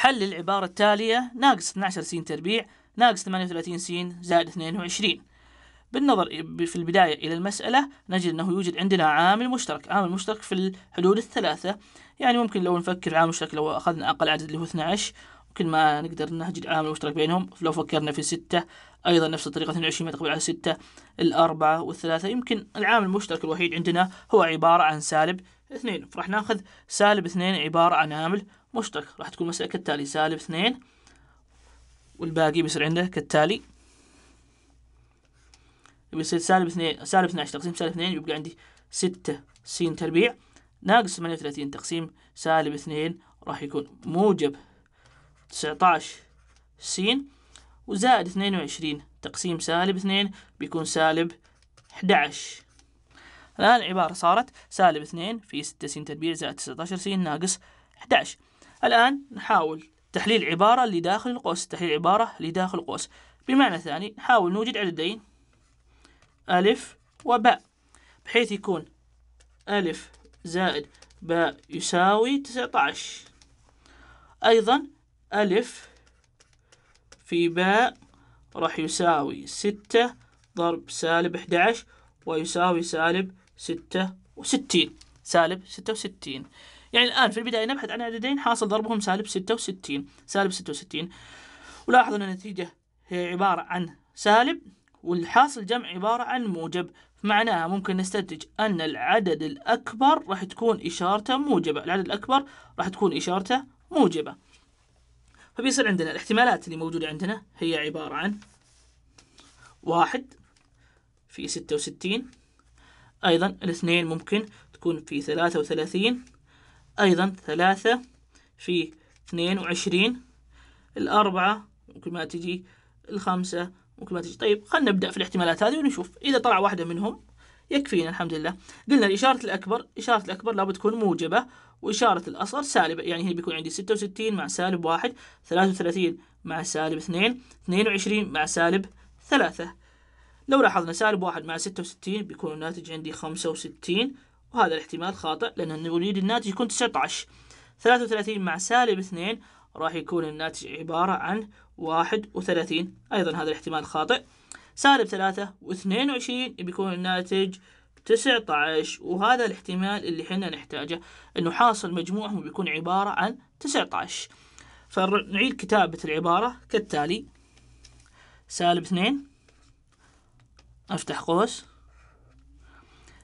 حل العبارة التالية ناقص 12 سين تربيع ناقص 38 سين زائد 22 بالنظر في البداية إلى المسألة نجد أنه يوجد عندنا عامل مشترك عامل مشترك في الحدود الثلاثة يعني ممكن لو نفكر عامل مشترك لو أخذنا أقل عدد اللي هو 12 ممكن ما نقدر نجد عامل مشترك بينهم لو فكرنا في 6 أيضا نفس الطريقة 22 ما تقبل على 6 الأربعة والثلاثة يمكن العامل المشترك الوحيد عندنا هو عبارة عن سالب 2 فرح ناخذ سالب 2 عبارة عن عامل مشترك راح تكون مسألة كالتالي سالب اثنين والباقي بيصير عنده كالتالي بيصير سالب اثنين سالب عشر تقسيم سالب اثنين يبقى عندي ستة س تربيع ناقص ثمانية وثلاثين تقسيم سالب اثنين راح يكون موجب تسعتاش س وزائد اثنين وعشرين تقسيم سالب اثنين بيكون سالب احدعش الآن العبارة صارت سالب اثنين في ستة س تربيع زائد تسعتاشر س ناقص احدعش الآن نحاول تحليل عبارة لداخل القوس تحليل عبارة لداخل القوس بمعنى ثاني نحاول نوجد عددين ألف وباء بحيث يكون ألف زائد باء يساوي تسعة عشر أيضا ألف في باء راح يساوي ستة ضرب سالب أحد عشر ويساوي سالب ستة وستين سالب ستة وستين يعني الآن في البداية نبحث عن عددين حاصل ضربهم سالب 66 سالب 66 ولاحظوا أن النتيجة هي عبارة عن سالب والحاصل جمع عبارة عن موجب معناها ممكن نستنتج أن العدد الأكبر راح تكون إشارته موجبة العدد الأكبر راح تكون إشارته موجبة فبيصير عندنا الاحتمالات اللي موجودة عندنا هي عبارة عن واحد في ستة وستين أيضا الاثنين ممكن تكون في ثلاثة وثلاثين أيضا ثلاثة في اثنين وعشرين الأربعة ممكن ما تجي الخمسة ممكن ما تجي طيب خلينا نبدأ في الاحتمالات هذه ونشوف إذا طلع واحدة منهم يكفينا الحمد لله قلنا الإشارة الأكبر إشارة الأكبر لابد تكون موجبة وإشارة الأصغر سالبة يعني هي بيكون عندي ستة وستين مع سالب واحد ثلاثة وثلاثين مع سالب اثنين اثنين وعشرين مع سالب ثلاثة لو لاحظنا سالب واحد مع ستة وستين بيكون الناتج عندي خمسة وستين وهذا الاحتمال خاطئ لأن نريد الناتج يكون 19 33 مع سالب 2 راح يكون الناتج عبارة عن 31 أيضا هذا الاحتمال خاطئ سالب 3 و22 بيكون الناتج 19 وهذا الاحتمال اللي حنا نحتاجه انه حاصل مجموعهم بيكون عبارة عن 19 فنعيد كتابة العبارة كالتالي سالب 2 افتح قوس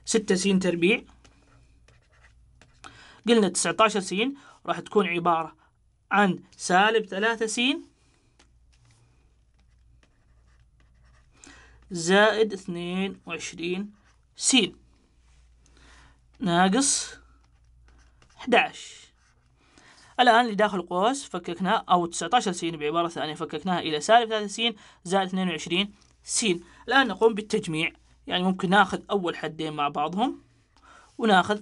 6 س تربيع قلنا 19 س راح تكون عبارة عن سالب 3 س زائد 22 س ناقص 11 الآن لداخل القوس قوس فككناه أو 19 س بعبارة ثانية فككناها إلى سالب 3 س زائد 22 س الآن نقوم بالتجميع يعني ممكن ناخذ أول حدين مع بعضهم وناخذ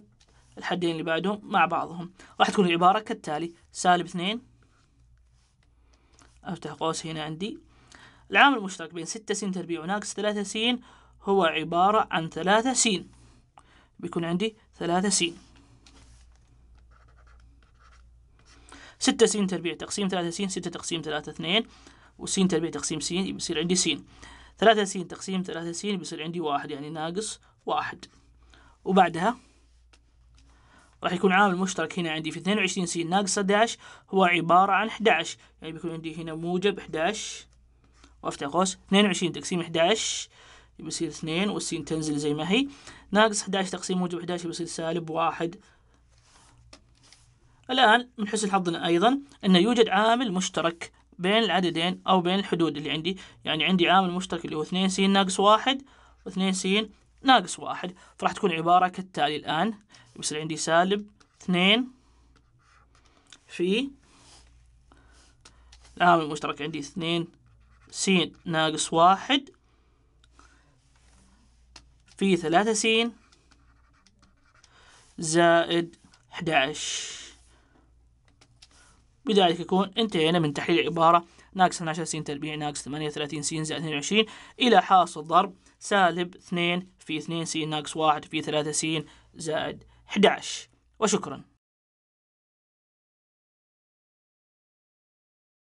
الحدين اللي بعدهم مع بعضهم راح تكون العبارة كالتالي سالب اثنين أفتح قوس هنا عندي العامل المشترك بين ستة سين تربيع وناقص ثلاثة سين هو عبارة عن ثلاثة سين بيكون عندي ثلاثة سين ستة سين تربيع تقسيم ثلاثة سين ستة تقسيم ثلاثة اثنين وسين تربيع تقسيم سين بيصير عندي سين ثلاثة سين تقسيم ثلاثة سين بيصير عندي واحد يعني ناقص واحد وبعدها راح يكون عامل مشترك هنا عندي في 22 س ناقص 11 هو عبارة عن 11 يعني بيكون عندي هنا موجب 11 وافتح قوس 22 تقسيم 11 بيصير 2 والسين تنزل زي ما هي ناقص 11 تقسيم موجب 11 بيصير سالب 1 الآن من حسن حظنا أيضا أنه يوجد عامل مشترك بين العددين أو بين الحدود اللي عندي يعني عندي عامل مشترك اللي هو 2 س ناقص 1 و2 س ناقص واحد فراح تكون عبارة كالتالي الآن يصير عندي سالب اثنين في العامل المشترك عندي اثنين س ناقص واحد في ثلاثة س زائد 11 بذلك يكون انتهينا من تحليل العبارة ناقص 12 س تربيع ناقص 38 س زائد 22 إلى حاصل ضرب سالب 2 في 2 س ناقص 1 في 3 س زائد 11 وشكرا